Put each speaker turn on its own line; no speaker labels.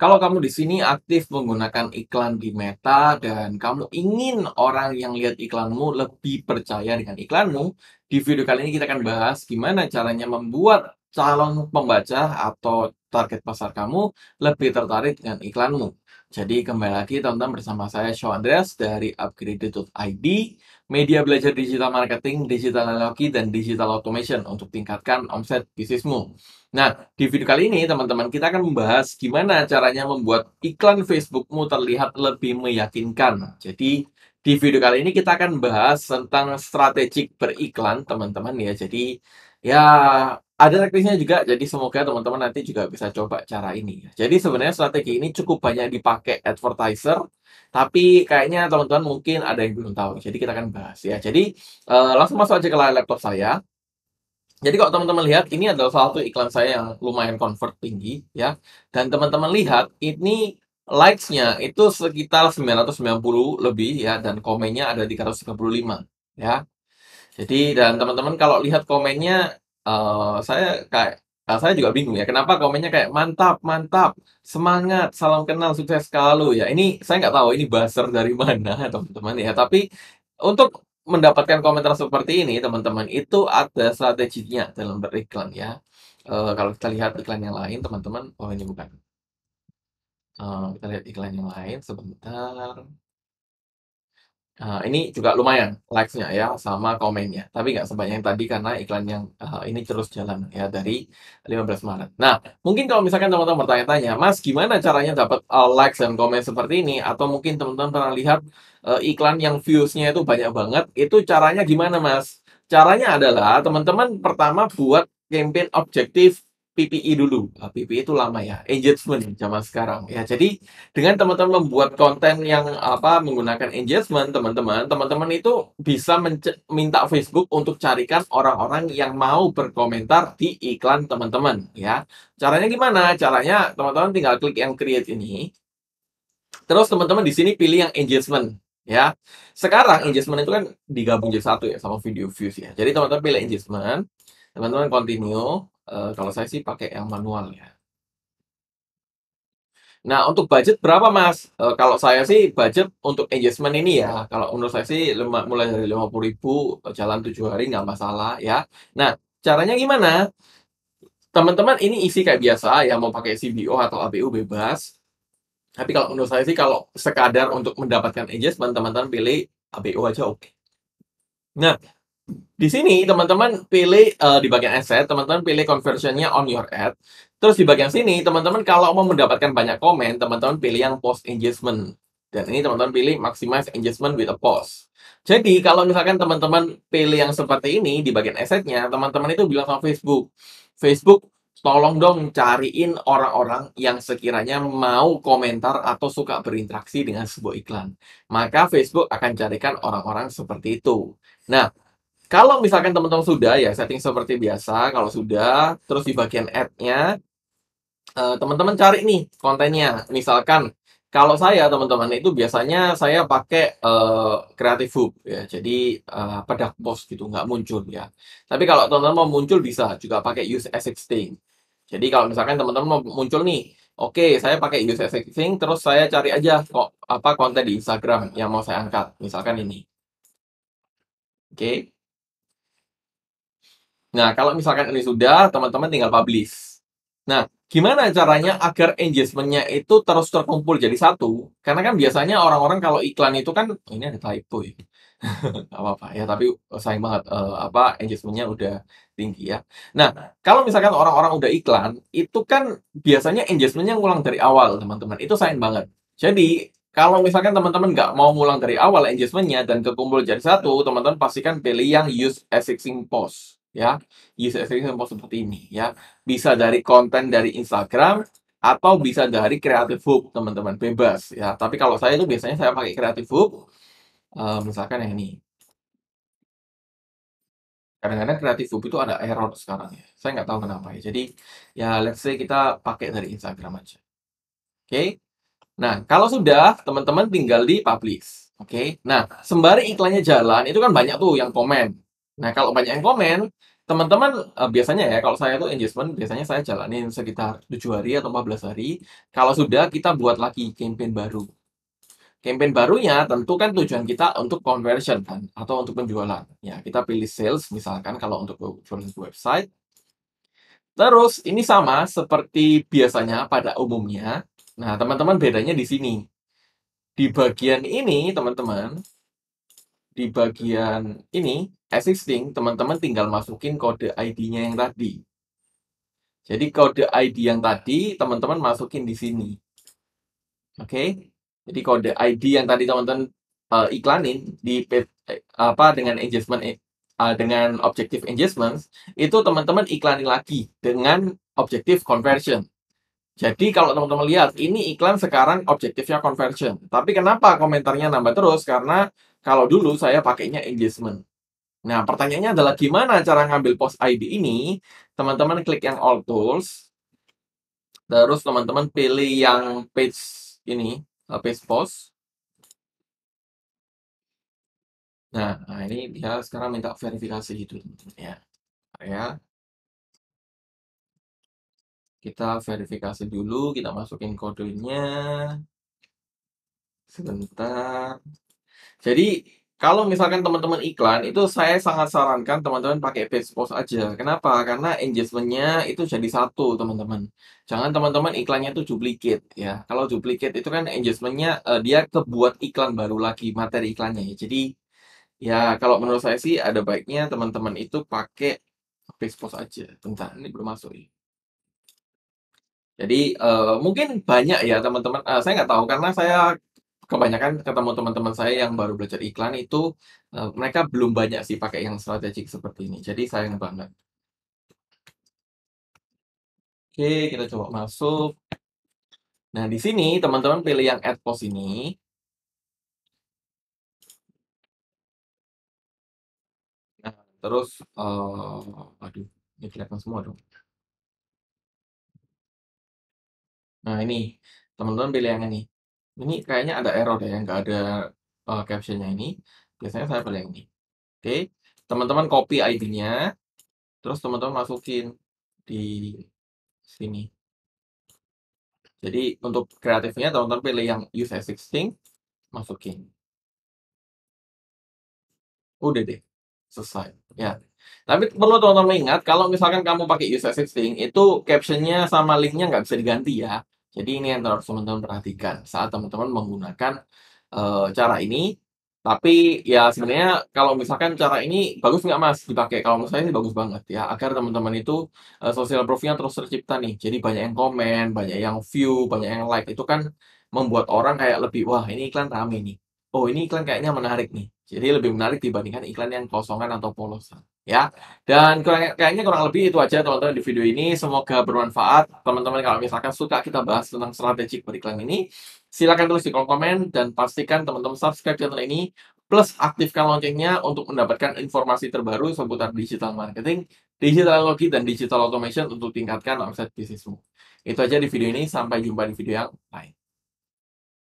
Kalau kamu di sini aktif menggunakan iklan di Meta dan kamu ingin orang yang lihat iklanmu lebih percaya dengan iklanmu, di video kali ini kita akan bahas gimana caranya membuat calon pembaca atau target pasar kamu lebih tertarik dengan iklanmu. Jadi kembali lagi teman-teman bersama saya Show Andreas dari Upgraded.id, media belajar digital marketing, digital analogi, dan digital automation untuk tingkatkan omset bisnismu. Nah, di video kali ini teman-teman kita akan membahas gimana caranya membuat iklan Facebookmu terlihat lebih meyakinkan. Jadi di video kali ini kita akan bahas tentang strategik beriklan teman-teman ya. Jadi ya ada teknisnya juga jadi semoga teman-teman nanti juga bisa coba cara ini jadi sebenarnya strategi ini cukup banyak dipakai advertiser tapi kayaknya teman-teman mungkin ada yang belum tahu jadi kita akan bahas ya jadi uh, langsung masuk aja ke laptop saya jadi kalau teman-teman lihat ini adalah salah satu iklan saya yang lumayan convert tinggi ya dan teman-teman lihat ini likes-nya itu sekitar 990 lebih ya dan komennya ada 335 ya jadi dan teman-teman kalau lihat komennya uh, saya kayak uh, saya juga bingung ya kenapa komennya kayak mantap mantap semangat salam kenal sukses selalu ya ini saya nggak tahu ini buzzer dari mana teman-teman ya tapi untuk mendapatkan komentar seperti ini teman-teman itu ada strateginya dalam beriklan ya uh, kalau kita lihat iklan yang lain teman-teman oh ini bukan uh, kita lihat iklan yang lain sebentar Uh, ini juga lumayan likes-nya ya sama komennya. Tapi nggak sebanyak yang tadi karena iklan yang uh, ini terus jalan ya dari 15 Maret. Nah, mungkin kalau misalkan teman-teman bertanya-tanya, "Mas, gimana caranya dapat uh, likes dan komen seperti ini?" atau mungkin teman-teman pernah lihat uh, iklan yang views-nya itu banyak banget, itu caranya gimana, Mas? Caranya adalah teman-teman pertama buat campaign objektif PPI e dulu. Nah, PPI e itu lama ya, engagement zaman sekarang. Ya, jadi dengan teman-teman membuat konten yang apa menggunakan engagement, teman-teman, teman-teman itu bisa minta Facebook untuk carikan orang-orang yang mau berkomentar di iklan teman-teman, ya. Caranya gimana? Caranya teman-teman tinggal klik yang create ini. Terus teman-teman di sini pilih yang engagement ya. Sekarang engagement itu kan digabung jadi satu ya sama video views ya. Jadi teman-teman pilih engagement, teman-teman continue Eh, kalau saya sih pakai yang manual ya. Nah, untuk budget berapa, Mas? E, kalau saya sih budget untuk engagement ini ya. Kalau menurut saya sih lima, mulai dari 50.000 eh, jalan tujuh hari nggak masalah ya. Nah, caranya gimana? Teman-teman ini isi kayak biasa ya mau pakai CBO atau ABU bebas. Tapi kalau menurut saya sih kalau sekadar untuk mendapatkan engagement teman-teman pilih ABU aja oke. Okay. Nah, di sini teman-teman pilih uh, di bagian asset, teman-teman pilih conversionnya on your ad. Terus di bagian sini teman-teman kalau mau mendapatkan banyak komen, teman-teman pilih yang post engagement. Dan ini teman-teman pilih maximize engagement with a post. Jadi kalau misalkan teman-teman pilih yang seperti ini di bagian assetnya, teman-teman itu bilang sama Facebook, Facebook tolong dong cariin orang-orang yang sekiranya mau komentar atau suka berinteraksi dengan sebuah iklan. Maka Facebook akan carikan orang-orang seperti itu. Nah, kalau misalkan teman-teman sudah ya setting seperti biasa, kalau sudah terus di bagian add-nya eh, teman-teman cari nih kontennya. Misalkan kalau saya teman-teman itu biasanya saya pakai uh, Creative Hub ya. Jadi uh, eh, pada post gitu nggak muncul ya. Tapi kalau teman-teman mau muncul bisa juga pakai use existing. Jadi kalau misalkan teman-teman mau muncul nih, oke okay, saya pakai use existing terus saya cari aja kok apa konten di Instagram yang mau saya angkat. Misalkan ini. Oke. Okay. Nah, kalau misalkan ini sudah, teman-teman tinggal publish. Nah, gimana caranya agar engagement-nya itu terus terkumpul jadi satu? Karena kan biasanya orang-orang kalau iklan itu kan, oh, ini ada typo ya. apa-apa ya, tapi eh, sayang banget uh, apa engagementnya udah tinggi ya. Nah, kalau misalkan orang-orang udah iklan, itu kan biasanya engagementnya ngulang dari awal, teman-teman. Itu sayang banget. Jadi, kalau misalkan teman-teman nggak mau ngulang dari awal engagementnya dan kekumpul jadi satu, teman-teman pastikan pilih yang use existing post ya user experience yang seperti ini ya bisa dari konten dari Instagram atau bisa dari creative hub teman-teman bebas ya tapi kalau saya itu biasanya saya pakai creative hub uh, misalkan yang ini kadang-kadang kreatif hub itu ada error sekarang ya saya nggak tahu kenapa ya jadi ya let's say kita pakai dari Instagram aja oke okay? nah kalau sudah teman-teman tinggal di publish oke okay? nah sembari iklannya jalan itu kan banyak tuh yang komen Nah, kalau banyak yang komen, teman-teman uh, biasanya ya kalau saya tuh engagement biasanya saya jalanin sekitar 7 hari atau 14 hari. Kalau sudah kita buat lagi campaign baru. Campaign barunya tentu kan tujuan kita untuk conversion kan atau untuk penjualan. Ya, kita pilih sales misalkan kalau untuk jualan website. Terus ini sama seperti biasanya pada umumnya. Nah, teman-teman bedanya di sini. Di bagian ini, teman-teman, di bagian ini existing, teman-teman tinggal masukin kode ID-nya yang tadi. Jadi kode ID yang tadi teman-teman masukin di sini. Oke. Okay? Jadi kode ID yang tadi teman-teman uh, iklanin di eh, apa dengan adjustment uh, eh, dengan objective adjustments itu teman-teman iklanin lagi dengan objective conversion. Jadi kalau teman-teman lihat ini iklan sekarang objektifnya conversion. Tapi kenapa komentarnya nambah terus? Karena kalau dulu saya pakainya engagement. Nah, pertanyaannya adalah gimana cara ngambil post ID ini? Teman-teman klik yang All Tools. Terus teman-teman pilih yang page ini, eh, page post. Nah, nah, ini dia sekarang minta verifikasi itu, teman-teman ya. Ya. Kita verifikasi dulu, kita masukin kodenya. Sebentar. Jadi kalau misalkan teman-teman iklan, itu saya sangat sarankan teman-teman pakai page post aja. Kenapa? Karena engagementnya itu jadi satu, teman-teman. Jangan teman-teman iklannya itu duplicate, ya. Kalau duplicate itu kan engagementnya uh, dia kebuat iklan baru lagi, materi iklannya. Ya. Jadi, ya kalau menurut saya sih ada baiknya teman-teman itu pakai page post aja. Bentar, ini belum masuk ya. Jadi, uh, mungkin banyak ya teman-teman. Uh, saya nggak tahu, karena saya kebanyakan ketemu teman-teman saya yang baru belajar iklan itu, uh, mereka belum banyak sih pakai yang strategik seperti ini, jadi sayang banget. Oke, kita coba masuk. Nah, di sini teman-teman pilih yang add post ini. Nah, terus, uh, aduh, ini kelihatan semua dong. Nah, ini, teman-teman pilih yang ini. Ini kayaknya ada error deh yang nggak ada, uh, captionnya ini. Biasanya saya pilih yang ini. Oke, teman-teman copy ID-nya, terus teman-teman masukin di sini. Jadi untuk kreatifnya teman-teman pilih yang use existing, masukin. Udah deh, selesai, ya. Tapi perlu teman-teman ingat, kalau misalkan kamu pakai use existing, itu captionnya sama linknya nggak bisa diganti ya. Jadi ini yang harus teman-teman perhatikan saat teman-teman menggunakan uh, cara ini. Tapi ya sebenarnya kalau misalkan cara ini bagus nggak Mas dipakai? Kalau menurut saya sih bagus banget ya agar teman-teman itu, uh, social profilnya terus tercipta nih. Jadi banyak yang komen, banyak yang view, banyak yang like, itu kan membuat orang kayak lebih, "Wah ini iklan rame nih." oh ini iklan kayaknya menarik nih. Jadi lebih menarik dibandingkan iklan yang kosongan atau polosan. Ya, dan kurang, kayaknya kurang lebih itu aja teman-teman di video ini. Semoga bermanfaat. Teman-teman kalau misalkan suka kita bahas tentang strategi beriklan ini, silakan tulis di kolom komen dan pastikan teman-teman subscribe channel ini plus aktifkan loncengnya untuk mendapatkan informasi terbaru seputar digital marketing, digital logi, dan digital automation untuk tingkatkan omset bisnismu. Itu aja di video ini, sampai jumpa di video yang lain.